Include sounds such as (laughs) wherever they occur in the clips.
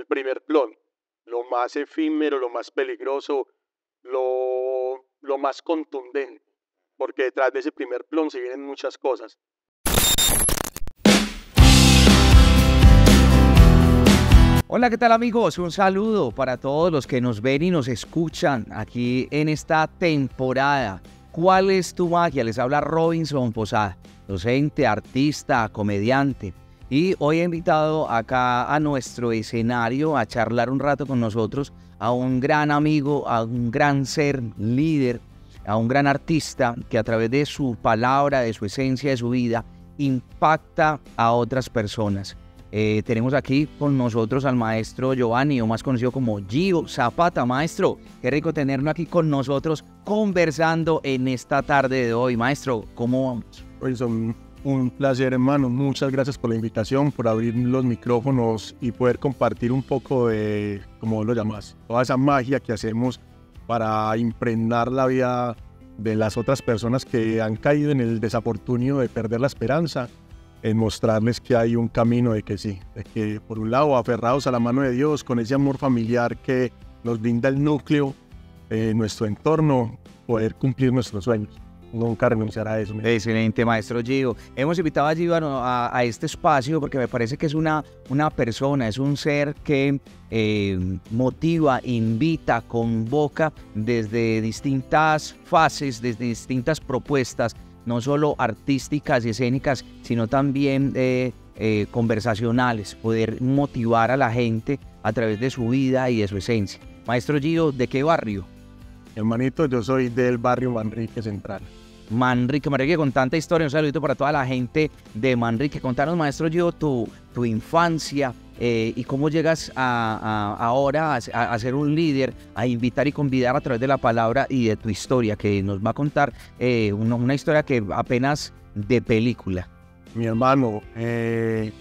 el primer plon, lo más efímero, lo más peligroso, lo, lo más contundente, porque detrás de ese primer plon se vienen muchas cosas. Hola, ¿qué tal amigos? Un saludo para todos los que nos ven y nos escuchan aquí en esta temporada. ¿Cuál es tu magia? Les habla Robinson Posada, docente, artista, comediante. Y hoy he invitado acá a nuestro escenario a charlar un rato con nosotros a un gran amigo, a un gran ser, líder, a un gran artista que a través de su palabra, de su esencia, de su vida, impacta a otras personas. Eh, tenemos aquí con nosotros al maestro Giovanni, o más conocido como Gio Zapata. Maestro, qué rico tenerlo aquí con nosotros conversando en esta tarde de hoy. Maestro, ¿cómo vamos? Un placer, hermano. Muchas gracias por la invitación, por abrir los micrófonos y poder compartir un poco de, como lo llamas, toda esa magia que hacemos para impregnar la vida de las otras personas que han caído en el desafortunio de perder la esperanza, en mostrarles que hay un camino de que sí, de que por un lado, aferrados a la mano de Dios, con ese amor familiar que nos brinda el núcleo, nuestro entorno, poder cumplir nuestros sueños nunca renunciará a eso. Excelente, maestro Gio. Hemos invitado a Gio a, este espacio porque me parece que es una, una persona, es un ser que eh, motiva, invita, convoca desde distintas fases, desde distintas propuestas, no solo artísticas y escénicas, sino también eh, eh, conversacionales, poder motivar a la gente a través de su vida y de su esencia. Maestro Gio, ¿de qué barrio? Hermanito, yo soy del barrio Manrique Central. Manrique, Manrique, con tanta historia, un saludito para toda la gente de Manrique. Contanos, maestro yo tu, infancia eh, y cómo llegas a, ahora a, ser un líder, a invitar y convidar a través de la palabra y de tu historia, que nos va a contar eh, una, historia que apenas de película. Mi hermano, eh,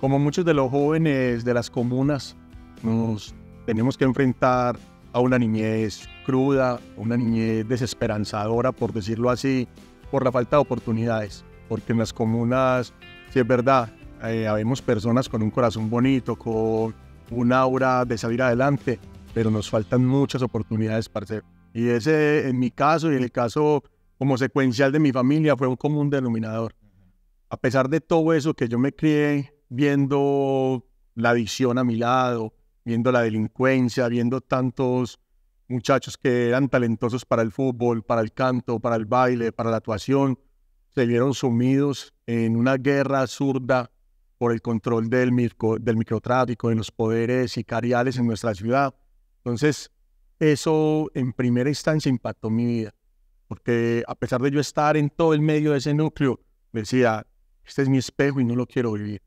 como muchos de los jóvenes de las comunas, nos tenemos que enfrentar a una niñez cruda, una niñez desesperanzadora, por decirlo así, por la falta de oportunidades. Porque en las comunas, si es verdad, eh, habemos personas con un corazón bonito, con un aura de salir adelante, pero nos faltan muchas oportunidades, para parce. Y ese, en mi caso y en el caso como secuencial de mi familia, fue un común denominador. A pesar de todo eso que yo me crié viendo la adicción a mi lado, viendo la delincuencia, viendo tantos muchachos que eran talentosos para el fútbol, para el canto, para el baile, para la actuación, se vieron sumidos en una guerra zurda por el control del, del microtráfico, de los poderes sicariales en nuestra ciudad. Entonces, eso en primera instancia impactó mi vida, porque a pesar de yo estar en todo el medio de ese núcleo, decía, este es mi espejo y no lo quiero vivir.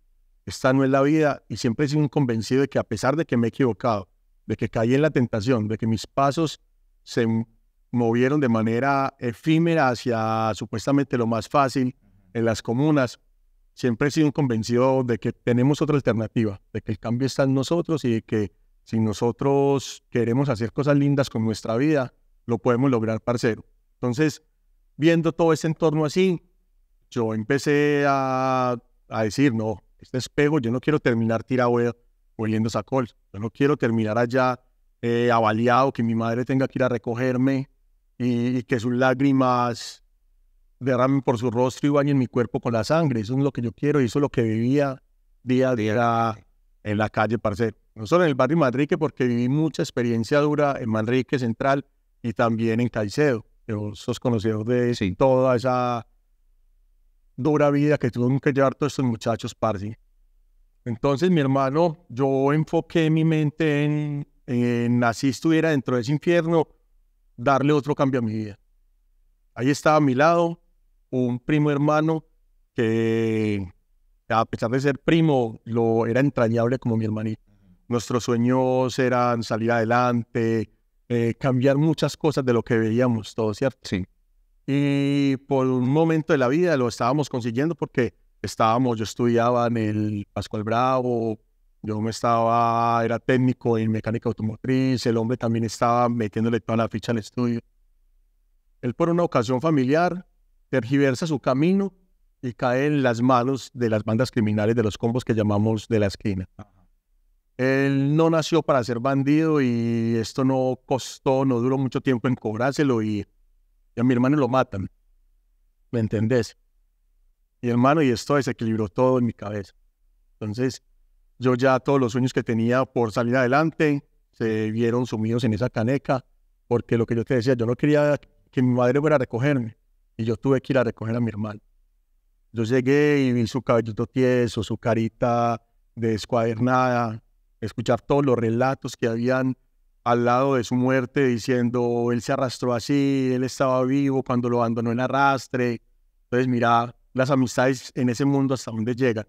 Esta no es la vida y siempre he sido convencido de que a pesar de que me he equivocado, de que caí en la tentación, de que mis pasos se movieron de manera efímera hacia supuestamente lo más fácil en las comunas, siempre he sido convencido de que tenemos otra alternativa, de que el cambio está en nosotros y de que si nosotros queremos hacer cosas lindas con nuestra vida, lo podemos lograr, parcero. Entonces, viendo todo ese entorno así, yo empecé a, decir, no, este pego, yo no quiero terminar tirado esa col Yo no quiero terminar allá eh, avaliado, que mi madre tenga que ir a recogerme y, que sus lágrimas derramen por su rostro y bañen mi cuerpo con la sangre. Eso es lo que yo quiero y eso es lo que vivía día a día en la calle, parce. No solo en el barrio Manrique, porque viví mucha experiencia dura en Manrique Central y también en Caicedo. Yo sos conocido de toda esa dura vida que tuvieron que llevar todos estos muchachos, parce. Entonces, mi hermano, yo enfoqué mi mente en, así estuviera dentro de ese infierno, darle otro cambio a mi vida. Ahí estaba a mi lado un primo hermano que, a pesar de ser primo, lo era entrañable como mi hermanito. Nuestros sueños eran salir adelante, eh, cambiar muchas cosas de lo que veíamos todos, ¿cierto? Sí. Y por un momento de la vida lo estábamos consiguiendo porque estábamos, yo estudiaba en el Pascual Bravo, yo me estaba, era técnico en mecánica automotriz, el hombre también estaba metiéndole toda la ficha al estudio. Él por una ocasión familiar tergiversa su camino y cae en las manos de las bandas criminales de los combos que llamamos de la esquina. Él no nació para ser bandido y esto no costó, no duró mucho tiempo en cobrárselo y, y a mi hermano lo matan. ¿Me entendés? Y hermano, y esto desequilibró todo en mi cabeza. Entonces, yo ya todos los sueños que tenía por salir adelante se vieron sumidos en esa caneca, porque lo que yo te decía, yo no quería que mi madre fuera a recogerme, y yo tuve que ir a recoger a mi hermano. Yo llegué y vi su cabellito tieso, su carita descuadernada, escuchar todos los relatos que habían al lado de su muerte diciendo, él se arrastró así, él estaba vivo cuando lo abandonó en arrastre. Entonces, mira, las amistades en ese mundo hasta donde llegan,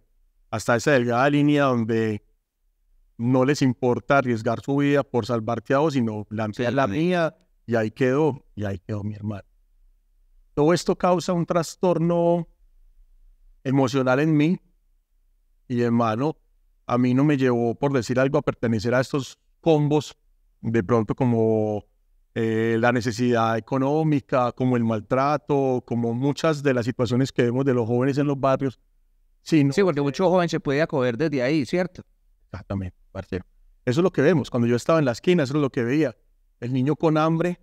hasta esa delgada línea donde no les importa arriesgar su vida por salvarte a vos, sino la la mía y ahí quedó, y ahí quedó mi hermano. Todo esto causa un trastorno emocional en mí y hermano, a mí no me llevó, por decir algo, a pertenecer a estos combos de pronto como eh, la necesidad económica, como el maltrato, como muchas de las situaciones que vemos de los jóvenes en los barrios. sí, porque muchos jóvenes se puede acoger desde ahí, ¿cierto? Exactamente, parcero. Eso es lo que vemos. Cuando yo estaba en la esquina, eso es lo que veía. El niño con hambre,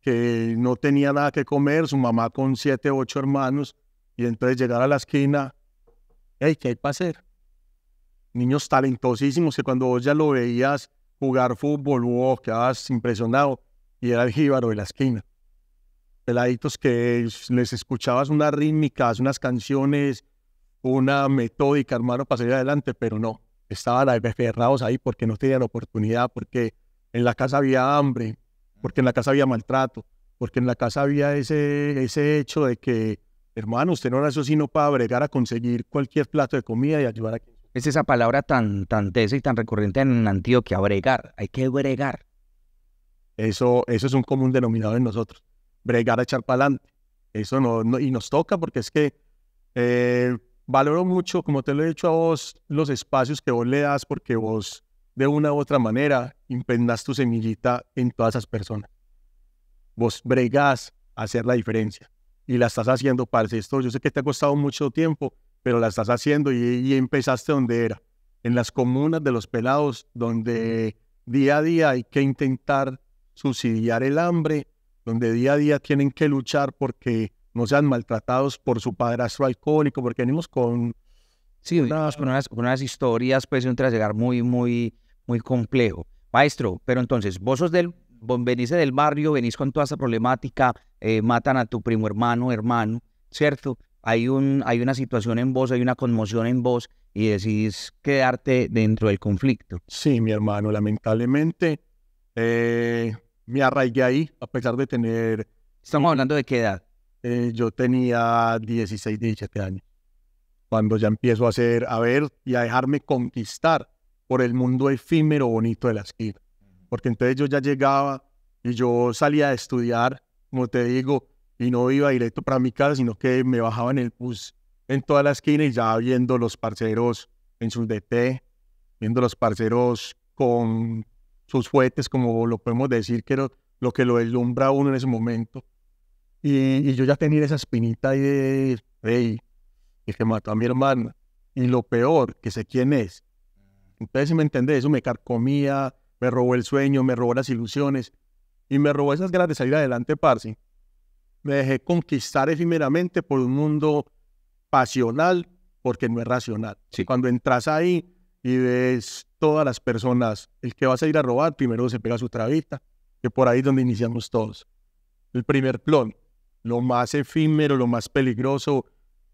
que no tenía nada que comer, su mamá con siete, ocho hermanos, y entonces llegar a la esquina, hey, ¿qué hay para hacer? Niños talentosísimos que cuando vos ya lo veías jugar fútbol, wow, quedabas impresionado y era el jíbaro de la esquina. Peladitos que les escuchabas unas rítmicas, unas canciones, una metódica, hermano, para salir adelante, pero no. Estaban aferrados ahí porque no tenían oportunidad, porque en la casa había hambre, porque en la casa había maltrato, porque en la casa había ese, ese hecho de que, hermano, usted no era eso sino para bregar a conseguir cualquier plato de comida y ayudar a... Es esa palabra tan, tan tesa y tan recurrente en Antioquia, bregar. Hay que bregar. Eso, es un común denominado en nosotros. Bregar a echar para adelante. Eso no, y nos toca porque es que eh, valoro mucho, como te lo he dicho a vos, los espacios que vos le das porque vos de una u otra manera impendas tu semillita en todas esas personas. Vos bregas a hacer la diferencia y la estás haciendo, parece Esto yo sé que te ha costado mucho tiempo, pero la estás haciendo y empezaste donde era, en las comunas de los pelados, donde día a día hay que intentar subsidiar el hambre, donde día a día tienen que luchar porque no sean maltratados por su padrastro alcohólico, porque venimos con... Sí, unas, unas, historias, pues, un trasegar muy, muy, muy complejo. Maestro, pero entonces, vos sos del, venís del barrio, venís con toda esa problemática, eh, matan a tu primo hermano, hermano, ¿cierto? Hay, un, hay una situación en vos, hay una conmoción en vos y decidís quedarte dentro del conflicto. Sí, mi hermano, lamentablemente eh, me arraigué ahí, a pesar de tener... Estamos hablando de qué edad. Eh, yo tenía 16, 17 años, cuando ya empiezo a hacer, a ver y a dejarme conquistar por el mundo efímero bonito de la esquina. Porque entonces yo ya llegaba y yo salía a estudiar, como te digo, y no iba directo para mi casa, sino que me bajaba en el bus en toda la esquina y ya viendo los parceros en sus DT, viendo los parceros con sus fuetes, como lo podemos decir, que lo, lo que lo deslumbra uno en ese momento. Y, yo ya tenía esa espinita ahí de, hey, que mató a mi hermana. Y lo peor, que sé quién es. Entonces, si me entendés, eso me carcomía, me robó el sueño, me robó las ilusiones y me robó esas ganas de salir adelante, parce. Me dejé conquistar efímeramente por un mundo pasional porque no es racional. Cuando entras ahí y ves todas las personas, el que va a ir a robar, primero se pega su trabita, que por ahí es donde iniciamos todos. El primer plon, lo más efímero, lo más peligroso,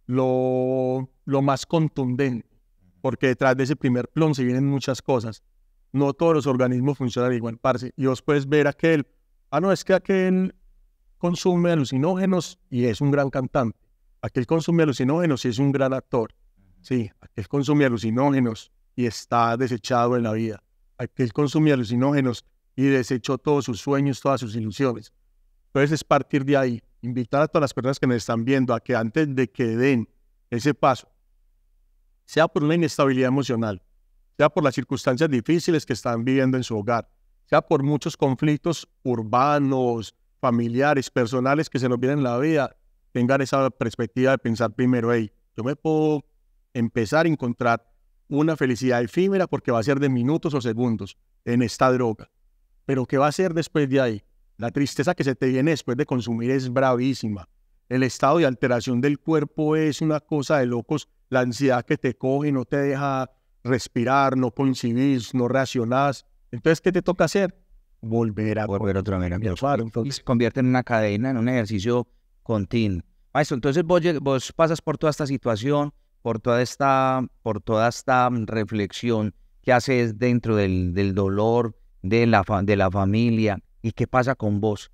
lo, lo más contundente, porque detrás de ese primer plon se vienen muchas cosas. No todos los organismos funcionan igual, parce. Y vos puedes ver aquel, ah, no, es que aquel consume alucinógenos y es un gran cantante. Aquel consume alucinógenos y es un gran actor. Sí, aquel consume alucinógenos y está desechado en la vida. él consumía alucinógenos y desechó todos sus sueños, todas sus ilusiones. Entonces es partir de ahí, invitar a todas las personas que nos están viendo a que antes de que den ese paso, sea por una inestabilidad emocional, sea por las circunstancias difíciles que están viviendo en su hogar, sea por muchos conflictos urbanos, familiares, personales que se nos vienen en la vida, tengan esa perspectiva de pensar primero, hey, yo me puedo empezar a encontrar una felicidad efímera porque va a ser de minutos o segundos en esta droga. Pero ¿qué va a ser después de ahí? La tristeza que se te viene después de consumir es bravísima. El estado de alteración del cuerpo es una cosa de locos. La ansiedad que te coge no te deja respirar, no coincidís, no reaccionás. Entonces, ¿qué te toca hacer? Volver a volver otra vez a se convierte en una cadena, en un ejercicio continuo. Maestro, entonces vos pasas por toda esta situación, por toda esta, por toda esta reflexión que haces dentro del, dolor de la, de la familia y qué pasa con vos.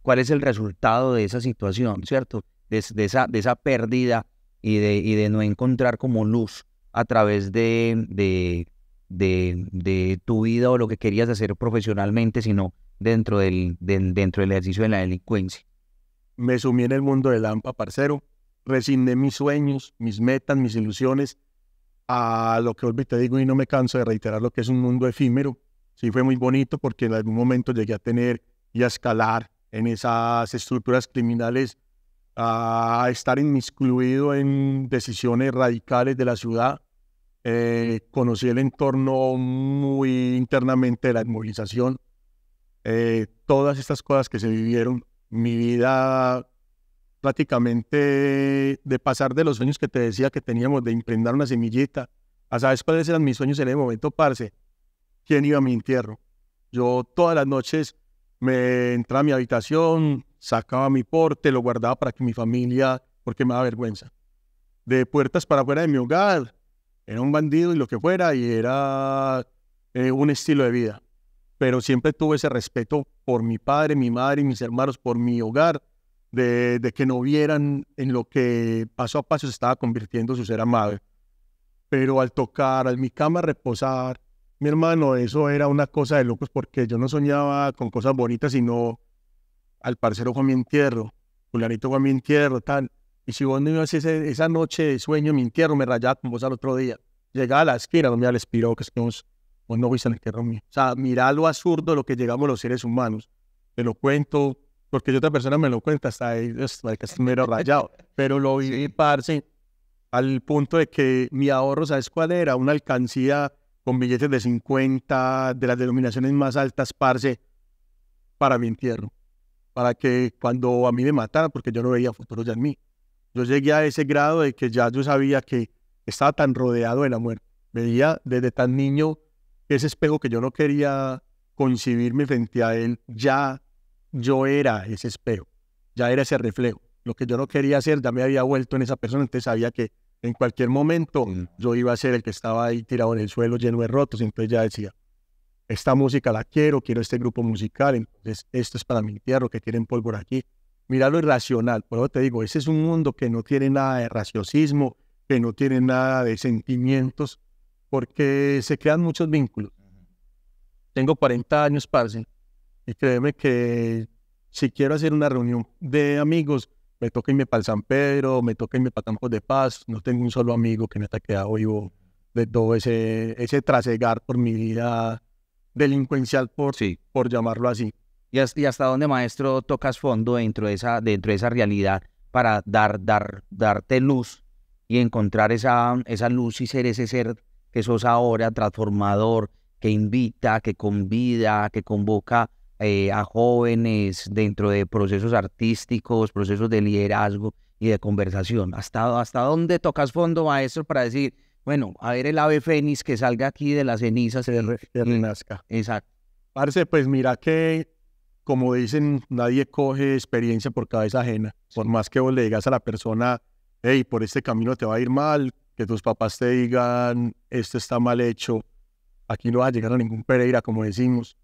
¿Cuál es el resultado de esa situación, cierto? De, esa, de esa pérdida y de, de no encontrar como luz a través de, de, de, tu vida o lo que querías hacer profesionalmente, sino dentro del, dentro del ejercicio de la delincuencia. Me sumí en el mundo del AMPA, parcero de mis sueños, mis metas, mis ilusiones a lo que hoy te digo y no me canso de reiterar lo que es un mundo efímero. Sí fue muy bonito porque en algún momento llegué a tener y a escalar en esas estructuras criminales, a estar inmiscuido en decisiones radicales de la ciudad. Eh, conocí el entorno muy internamente de la movilización. Eh, todas estas cosas que se vivieron, mi vida prácticamente de pasar de los sueños que te decía que teníamos, de emprender una semillita, a sabes cuáles eran mis sueños en el momento, parce, quién iba a mi entierro. Yo todas las noches me entraba a mi habitación, sacaba mi porte, lo guardaba para que mi familia, porque me daba vergüenza. De puertas para afuera de mi hogar, era un bandido y lo que fuera, y era eh, un estilo de vida. Pero siempre tuve ese respeto por mi padre, mi madre y mis hermanos, por mi hogar, de, que no vieran en lo que paso a paso se estaba convirtiendo su ser amado. Pero al tocar, al mi cama reposar, mi hermano, eso era una cosa de locos porque yo no soñaba con cosas bonitas, sino al parcero con mi entierro, Julianito con mi entierro, tal. Y si vos no ibas esa noche de sueño, mi entierro, me rayaba con vos al otro día. Llegaba a la esquina, donde ya al espiro, que es que vos, vos no en el entierro mío. O sea, mirá lo absurdo de lo que llegamos los seres humanos. Te lo cuento, porque otra persona me lo cuenta, está ahí, es, es mero rayado. (laughs) Pero lo vi parce, al punto de que mi ahorro, ¿sabes cuál era? Una alcancía con billetes de 50, de las denominaciones más altas, parce, para mi entierro. Para que cuando a mí me matara porque yo no veía futuro ya en mí. Yo llegué a ese grado de que ya yo sabía que estaba tan rodeado de la muerte. Veía desde tan niño ese espejo que yo no quería concibirme frente a él, ya yo era ese espejo, ya era ese reflejo. Lo que yo no quería hacer ya me había vuelto en esa persona, entonces sabía que en cualquier momento mm. yo iba a ser el que estaba ahí tirado en el suelo lleno de rotos, entonces ya decía, esta música la quiero, quiero este grupo musical, entonces esto es para mi lo que tienen pólvora aquí. Mira lo irracional, por eso te digo, ese es un mundo que no tiene nada de raciocismo, que no tiene nada de sentimientos, porque se crean muchos vínculos. Tengo 40 años, parce, y créeme que si quiero hacer una reunión de amigos, me toca irme para San Pedro, me toca irme para Campos de Paz, no tengo un solo amigo que me haya quedado vivo de todo ese, ese trasegar por mi vida delincuencial, por, sí. por llamarlo así. ¿Y hasta, ¿Y hasta, dónde, maestro, tocas fondo dentro de esa, dentro de esa realidad para dar, dar, darte luz y encontrar esa, esa luz y ser ese ser que sos ahora, transformador, que invita, que convida, que convoca eh, a jóvenes dentro de procesos artísticos, procesos de liderazgo y de conversación. ¿Hasta, hasta dónde tocas fondo, maestro, para decir, bueno, a ver el ave fénix que salga aquí de las cenizas? Se renazca. Exacto. Parce, pues mira que, como dicen, nadie coge experiencia por cabeza ajena. Por más que vos le digas a la persona, hey, por este camino te va a ir mal, que tus papás te digan, esto está mal hecho, aquí no vas a llegar a ningún Pereira, como decimos.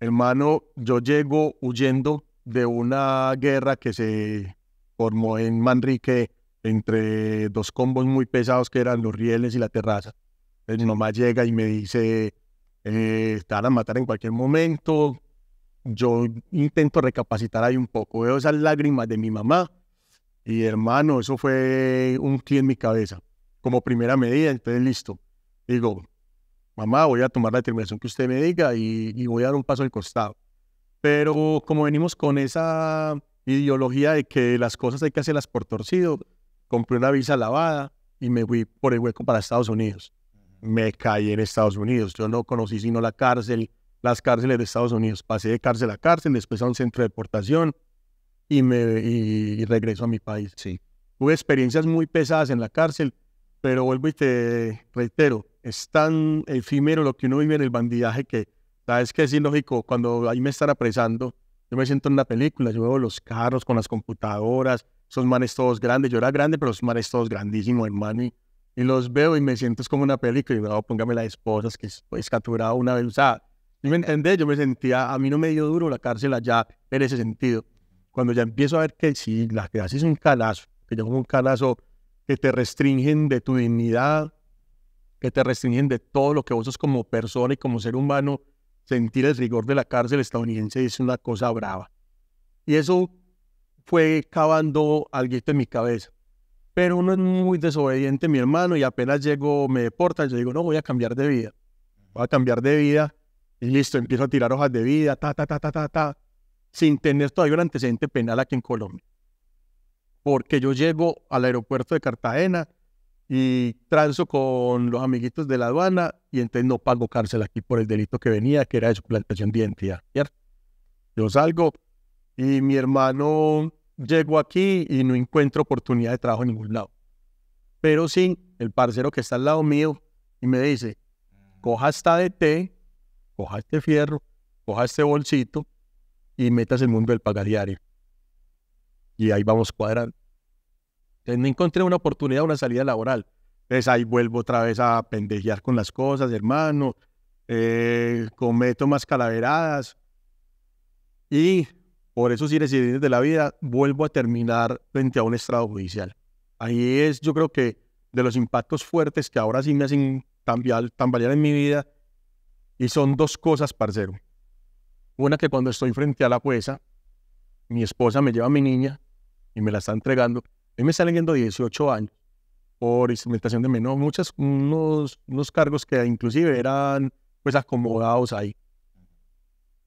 Hermano, yo llego huyendo de una guerra que se formó en Manrique entre dos combos muy pesados que eran los rieles y la terraza. el mamá llega y me dice, eh, están a matar en cualquier momento. Yo intento recapacitar ahí un poco. Veo esas lágrimas de mi mamá y hermano, eso fue un clic en mi cabeza, como primera medida. Entonces, listo. Digo, mamá, voy a tomar la determinación que usted me diga y, voy a dar un paso al costado. Pero como venimos con esa ideología de que las cosas hay que hacerlas por torcido, compré una visa lavada y me fui por el hueco para Estados Unidos. Me caí en Estados Unidos. Yo no conocí sino la cárcel, las cárceles de Estados Unidos. Pasé de cárcel a cárcel, después a un centro de deportación y, me, y regreso a mi país. Sí. Tuve experiencias muy pesadas en la cárcel, pero vuelvo y te reitero, es tan efímero lo que uno vive en el bandidaje que, sabes que es ilógico, cuando ahí me están apresando, yo me siento en una película, yo veo los carros con las computadoras, esos manes todos grandes, yo era grande, pero esos manes todos grandísimos, hermano, y, los veo y me siento como una película, y digo, póngame las esposas, que es pues, capturado una vez, o sea, ¿me entendés? Yo me sentía, a mí no me dio duro la cárcel allá en ese sentido. Cuando ya empiezo a ver que sí la que haces un calazo, que yo como un calazo que te restringen de tu dignidad, que te restringen de todo lo que vos sos como persona y como ser humano, sentir el rigor de la cárcel estadounidense es una cosa brava. Y eso fue cavando algo en mi cabeza. Pero uno es muy desobediente, mi hermano, y apenas llego, me deportan, yo digo, no, voy a cambiar de vida. Voy a cambiar de vida y listo, empiezo a tirar hojas de vida, ta, ta, ta, ta, ta, ta, sin tener todavía un antecedente penal aquí en Colombia. Porque yo llego al aeropuerto de Cartagena y transo con los amiguitos de la aduana y entonces no pago cárcel aquí por el delito que venía, que era de suplantación de identidad, Yo salgo y mi hermano llego aquí y no encuentro oportunidad de trabajo en ningún lado. Pero sí, el parcero que está al lado mío y me dice, coja esta té, coja este fierro, coja este bolsito y metas el mundo del pagadiario. Y ahí vamos cuadrando no encontré una oportunidad, una salida laboral. Entonces ahí vuelvo otra vez a pendejear con las cosas, hermano. Eh, cometo más calaveradas. Y por esos incidentes de la vida, vuelvo a terminar frente a un estrado judicial. Ahí es, yo creo que, de los impactos fuertes que ahora sí me hacen tambalear en mi vida. Y son dos cosas, parcero. Una que cuando estoy frente a la jueza, mi esposa me lleva a mi niña y me la está entregando. A mí me salen yendo 18 años por instrumentación de menor, muchos, unos, unos cargos que inclusive eran pues acomodados ahí.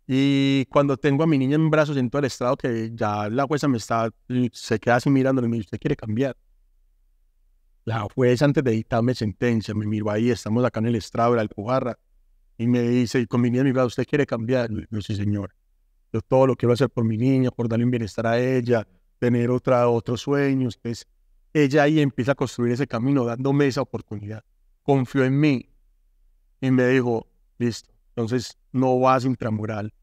Y cuando tengo a mi niña en brazos en todo el estrado, que ya la jueza me está, se queda así y me dice, ¿usted quiere cambiar? La jueza antes de dictarme sentencia, me miró ahí, estamos acá en el estrado, la alpujarra, y me dice, con mi niña en mi brazo, ¿usted quiere cambiar? Yo, sí, señor. Yo todo lo quiero hacer por mi niña, por darle un bienestar a ella, tener otra, otros sueños. Entonces, pues, ella ahí empieza a construir ese camino, dándome esa oportunidad. Confió en mí y me dijo, listo, entonces no vas intramural,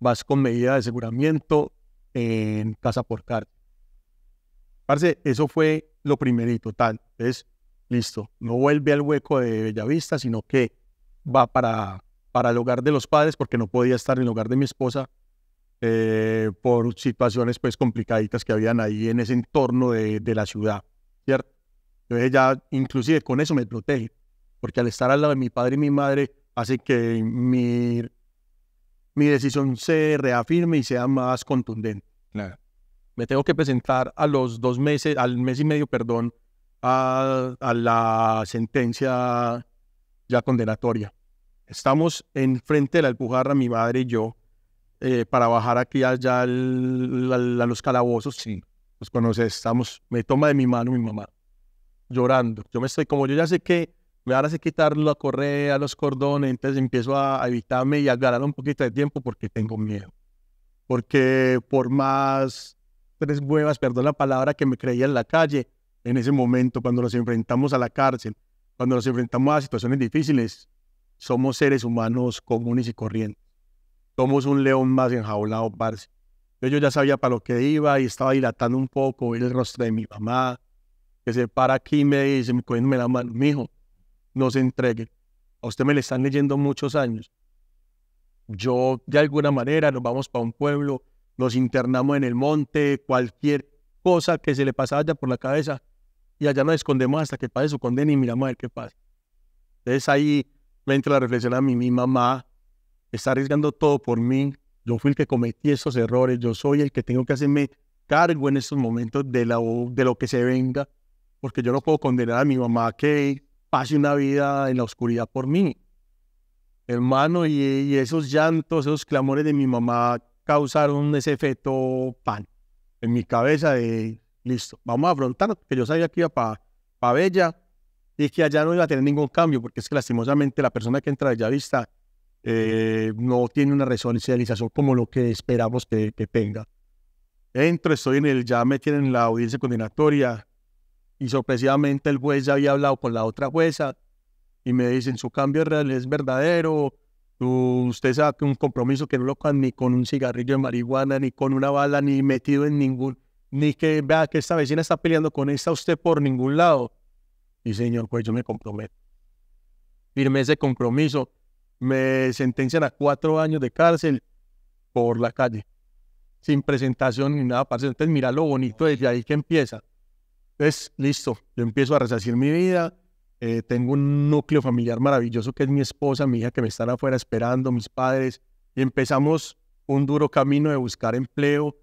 vas con medida de aseguramiento en casa por carta. Parce, eso fue lo primerito, tal. Entonces, listo, no vuelve al hueco de Bellavista, sino que va para, para el hogar de los padres, porque no podía estar en el hogar de mi esposa, eh, por situaciones pues complicaditas que habían ahí en ese entorno de, de, la ciudad, ¿cierto? Entonces ya inclusive con eso me protege, porque al estar al lado de mi padre y mi madre hace que mi, mi decisión se reafirme y sea más contundente. Me tengo que presentar a los dos meses, al mes y medio, perdón, a, a la sentencia ya condenatoria. Estamos enfrente de la Alpujarra, mi madre y yo, eh, para bajar aquí allá a los calabozos. Sí. Pues cuando estamos, me toma de mi mano mi mamá, llorando. Yo me estoy, como yo ya sé que me van a hacer quitar la correa, los cordones, entonces empiezo a, evitarme y a ganar un poquito de tiempo porque tengo miedo. Porque por más tres huevas, perdón la palabra, que me creía en la calle, en ese momento, cuando nos enfrentamos a la cárcel, cuando nos enfrentamos a situaciones difíciles, somos seres humanos comunes y corrientes somos un león más enjaulado, parce. Yo ya sabía para lo que iba y estaba dilatando un poco, el rostro de mi mamá, que se para aquí y me dice, cogiéndome la mano, mijo, no se entregue. A usted me le están leyendo muchos años. Yo, de alguna manera, nos vamos para un pueblo, nos internamos en el monte, cualquier cosa que se le pasaba allá por la cabeza, y allá nos escondemos hasta que pase su condena y miramos a ver qué pasa. Entonces ahí me entra la reflexión a mí, mi mamá, está arriesgando todo por mí, yo fui el que cometí esos errores, yo soy el que tengo que hacerme cargo en estos momentos de, la, de lo que se venga, porque yo no puedo condenar a mi mamá que pase una vida en la oscuridad por mí. Hermano, y, esos llantos, esos clamores de mi mamá causaron ese efecto pan en mi cabeza de, listo, vamos a afrontarlo, Que yo sabía que iba para pa Bella y que allá no iba a tener ningún cambio, porque es que lastimosamente la persona que entra de vista eh, no tiene una resocialización como lo que esperamos que, que tenga. Entro, estoy en el, ya me tienen la audiencia condenatoria y sorpresivamente el juez ya había hablado con la otra jueza y me dicen su cambio real es verdadero, usted sabe que un compromiso que no lo ni con un cigarrillo de marihuana, ni con una bala, ni metido en ningún, ni que vea que esta vecina está peleando con esta usted por ningún lado. Y señor juez, yo me comprometo. firme ese compromiso me sentencian a cuatro años de cárcel por la calle, sin presentación ni nada, parce. Entonces, mira lo bonito desde ahí que empieza. Entonces, listo, yo empiezo a resacir mi vida. Eh, tengo un núcleo familiar maravilloso que es mi esposa, mi hija que me están afuera esperando, mis padres. Y empezamos un duro camino de buscar empleo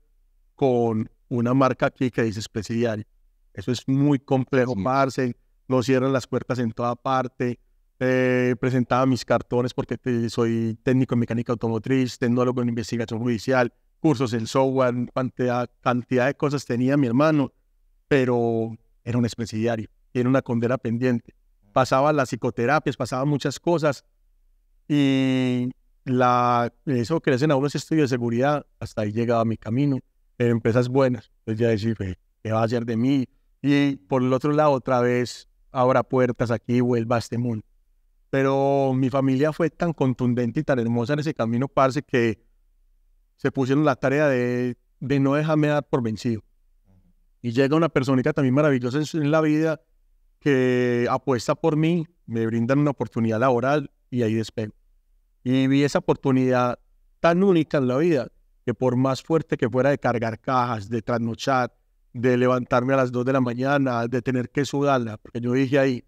con una marca aquí que dice especial. Eso es muy complejo, sí. parce. Nos cierran las puertas en toda parte eh, presentaba mis cartones porque soy técnico en mecánica automotriz, tecnólogo en investigación judicial, cursos en software, cantidad, de cosas tenía mi hermano, pero era un expresidiario, era una condena pendiente. Pasaba las psicoterapias, pasaba muchas cosas y la, eso que en hacen a estudio de seguridad, hasta ahí llegaba mi camino. En empresas buenas, entonces pues ya decir, ¿qué va a hacer de mí? Y por el otro lado, otra vez, abra puertas aquí, vuelva a este mundo. Pero mi familia fue tan contundente y tan hermosa en ese camino, parce, que se pusieron la tarea de, no dejarme dar por vencido. Y llega una personita también maravillosa en, en la vida que apuesta por mí, me brindan una oportunidad laboral y ahí despego. Y vi esa oportunidad tan única en la vida que por más fuerte que fuera de cargar cajas, de trasnochar, de levantarme a las 2 de la mañana, de tener que sudarla, porque yo dije ahí,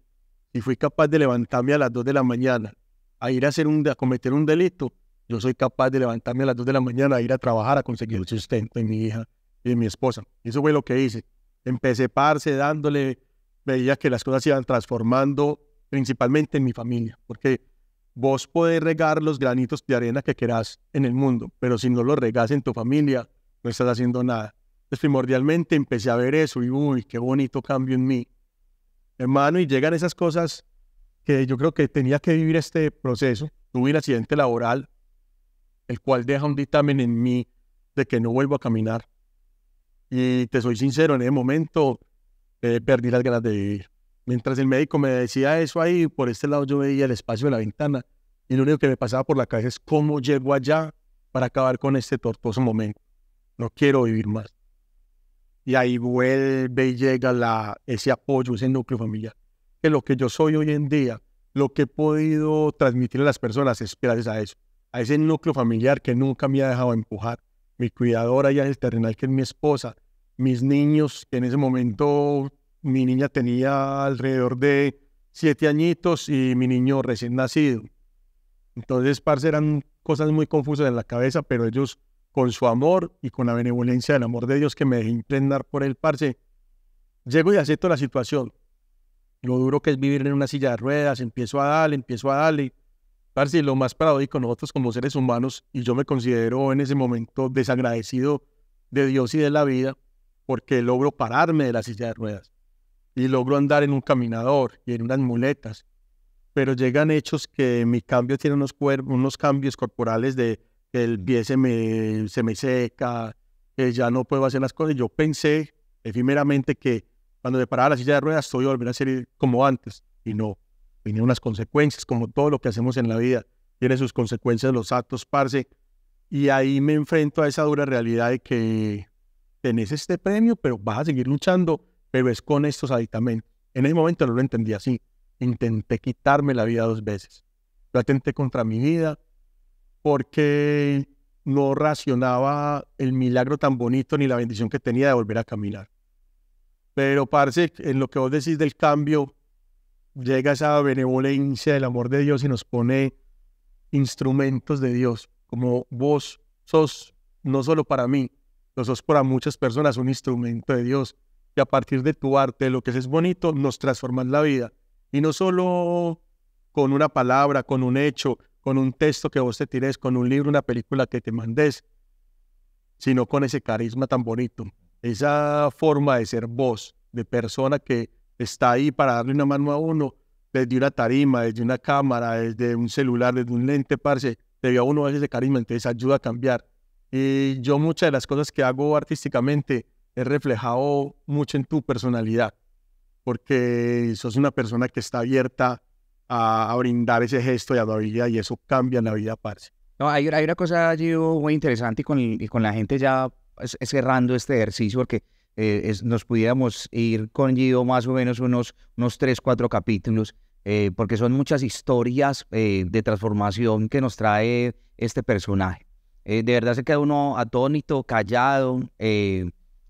y fui capaz de levantarme a las 2 de la mañana a ir a, hacer un, a cometer un delito, yo soy capaz de levantarme a las 2 de la mañana a ir a trabajar, a conseguir el sustento en mi hija y de mi esposa. Eso fue lo que hice. Empecé parse dándole, veía que las cosas se iban transformando principalmente en mi familia, porque vos podés regar los granitos de arena que querás en el mundo, pero si no los regás en tu familia, no estás haciendo nada. Entonces, pues primordialmente empecé a ver eso y, uy, qué bonito cambio en mí hermano, y llegan esas cosas que yo creo que tenía que vivir este proceso. Tuve un accidente laboral, el cual deja un dictamen en mí de que no vuelvo a caminar. Y te soy sincero, en ese momento eh, perdí las ganas de vivir. Mientras el médico me decía eso ahí, por este lado yo veía el espacio de la ventana y lo único que me pasaba por la cabeza es cómo llego allá para acabar con este tortuoso momento. No quiero vivir más y ahí vuelve y llega la, ese apoyo, ese núcleo familiar. Que lo que yo soy hoy en día, lo que he podido transmitir a las personas es gracias a eso, a ese núcleo familiar que nunca me ha dejado empujar. Mi cuidadora ya es el terrenal, que es mi esposa, mis niños, que en ese momento mi niña tenía alrededor de siete añitos y mi niño recién nacido. Entonces, parce, eran cosas muy confusas en la cabeza, pero ellos con su amor y con la benevolencia del amor de Dios que me dejé impregnar por el parce, llego y acepto la situación. Lo duro que es vivir en una silla de ruedas, empiezo a darle, empiezo a darle. Parce, lo más paradójico, nosotros como seres humanos, y yo me considero en ese momento desagradecido de Dios y de la vida, porque logro pararme de la silla de ruedas y logro andar en un caminador y en unas muletas. Pero llegan hechos que mi cambio tiene unos cambios corporales de el pie se me, se me seca, que ya no puedo hacer las cosas. Yo pensé efímeramente que cuando me paraba la silla de ruedas, soy volver a ser como antes. Y no, vinieron unas consecuencias, como todo lo que hacemos en la vida. Tiene sus consecuencias los actos, parce. Y ahí me enfrento a esa dura realidad de que tenés este premio, pero vas a seguir luchando, pero es con estos aditamentos. En ese momento no lo entendí así. Intenté quitarme la vida dos veces. Lo atenté contra mi vida, porque no racionaba el milagro tan bonito ni la bendición que tenía de volver a caminar. Pero parece en lo que vos decís del cambio, llega esa benevolencia del amor de Dios y nos pone instrumentos de Dios, como vos sos no solo para mí, lo sos para muchas personas un instrumento de Dios. Y a partir de tu arte, lo que es bonito, nos transformas la vida. Y no solo con una palabra, con un hecho, con un texto que vos te tires, con un libro, una película que te mandes, sino con ese carisma tan bonito, esa forma de ser vos, de persona que está ahí para darle una mano a uno, desde una tarima, desde una cámara, desde un celular, desde un lente, parce, te dio a uno ese carisma, entonces ayuda a cambiar. Y yo muchas de las cosas que hago artísticamente he reflejado mucho en tu personalidad, porque sos una persona que está abierta a, brindar ese gesto a amabilidad y eso cambia la vida, parce. No, hay, hay una cosa, Gio, muy interesante y con, con la gente ya cerrando este ejercicio, porque eh, nos pudiéramos ir con Gido, más o menos unos, unos tres, cuatro capítulos, eh, porque son muchas historias eh, de transformación que nos trae este personaje. de verdad se queda uno atónito, callado,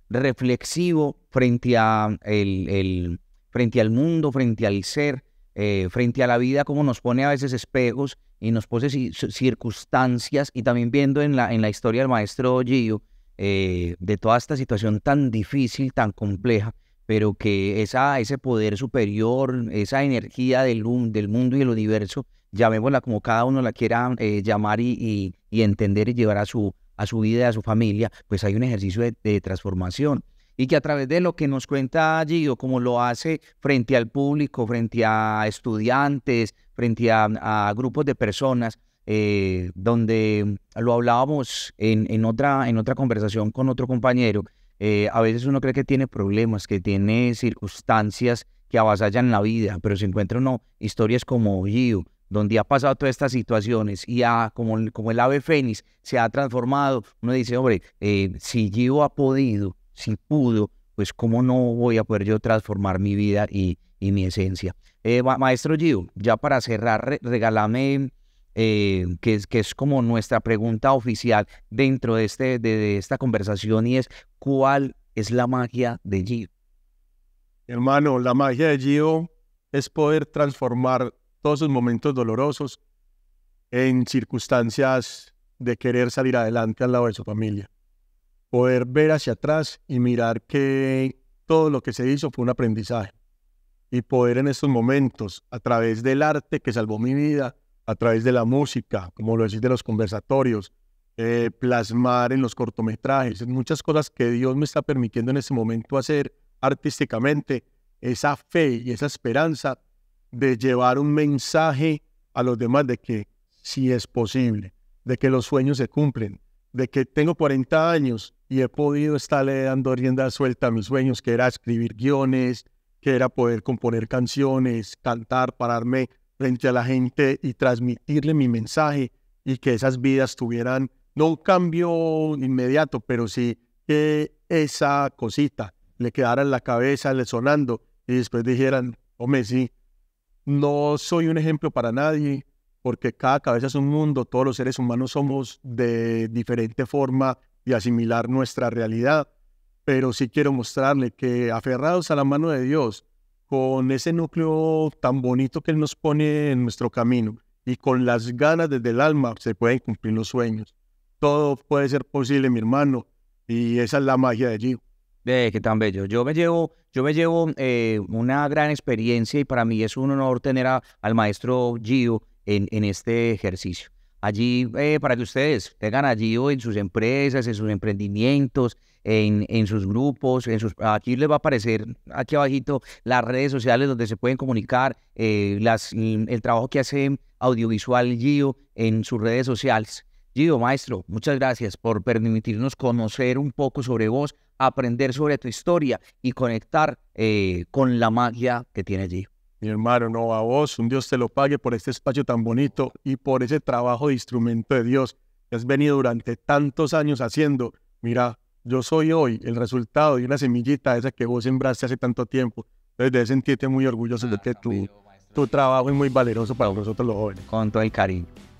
reflexivo frente, a el, el, frente al mundo, frente al ser, eh, frente a la vida, como nos pone a veces espejos y nos pone circunstancias, y también viendo en la, en la historia del maestro Gio, eh, de toda esta situación tan difícil, tan compleja, pero que esa, ese poder superior, esa energía del, del mundo y el universo, llamémosla como cada uno la quiera eh, llamar y, entender y llevar a su, a su vida y a su familia, pues hay un ejercicio de transformación y que a través de lo que nos cuenta Gio, como lo hace frente al público, frente a estudiantes, frente a, grupos de personas, eh, donde lo hablábamos en, en, otra, en otra conversación con otro compañero, eh, a veces uno cree que tiene problemas, que tiene circunstancias que avasallan la vida, pero se encuentra uno historias como Gio, donde ha pasado todas estas situaciones y ha, como, como el ave fénix se ha transformado, uno dice, hombre, eh, si Gio ha podido, si pudo, pues cómo no voy a poder yo transformar mi vida y, mi esencia. Eh, maestro Gio, ya para cerrar, regálame, eh, que, es, que es como nuestra pregunta oficial dentro de, este, esta conversación y es, ¿cuál es la magia de Gio? Hermano, la magia de Gio es poder transformar todos sus momentos dolorosos en circunstancias de querer salir adelante al lado de su familia poder ver hacia atrás y mirar que todo lo que se hizo fue un aprendizaje. Y poder en estos momentos, a través del arte que salvó mi vida, a través de la música, como lo decís de los conversatorios, eh, plasmar en los cortometrajes, en muchas cosas que Dios me está permitiendo en este momento hacer artísticamente, esa fe y esa esperanza de llevar un mensaje a los demás de que sí es posible, de que los sueños se cumplen, de que tengo 40 años y he podido estarle dando rienda suelta a mis sueños, que era escribir guiones, que era poder componer canciones, cantar, pararme frente a la gente y transmitirle mi mensaje y que esas vidas tuvieran no un cambio inmediato, pero sí que esa cosita le quedara en la cabeza, le sonando y después dijeran, hombre, sí, no soy un ejemplo para nadie, porque cada cabeza es un mundo, todos los seres humanos somos de diferente forma y asimilar nuestra realidad. Pero sí quiero mostrarle que aferrados a la mano de Dios, con ese núcleo tan bonito que Él nos pone en nuestro camino y con las ganas desde el alma, se pueden cumplir los sueños. Todo puede ser posible, mi hermano, y esa es la magia de Gio. De qué tan bello. Yo me llevo, yo me llevo eh, una gran experiencia y para mí es un honor tener al maestro Gio en este ejercicio allí eh, para que ustedes tengan allí o en sus empresas, en sus emprendimientos, en, en, sus grupos, en sus, aquí les va a aparecer aquí abajito las redes sociales donde se pueden comunicar, eh, el trabajo que hace audiovisual Gio en sus redes sociales. Gio, maestro, muchas gracias por permitirnos conocer un poco sobre vos, aprender sobre tu historia y conectar eh, con la magia que tiene Gio. Mi hermano, no a vos, un Dios te lo pague por este espacio tan bonito y por ese trabajo de instrumento de Dios que has venido durante tantos años haciendo. Mira, yo soy hoy el resultado de una semillita esa que vos sembraste hace tanto tiempo. Entonces debes sentirte muy orgulloso de que tu, tu trabajo es muy valeroso para nosotros los jóvenes. Con todo el cariño.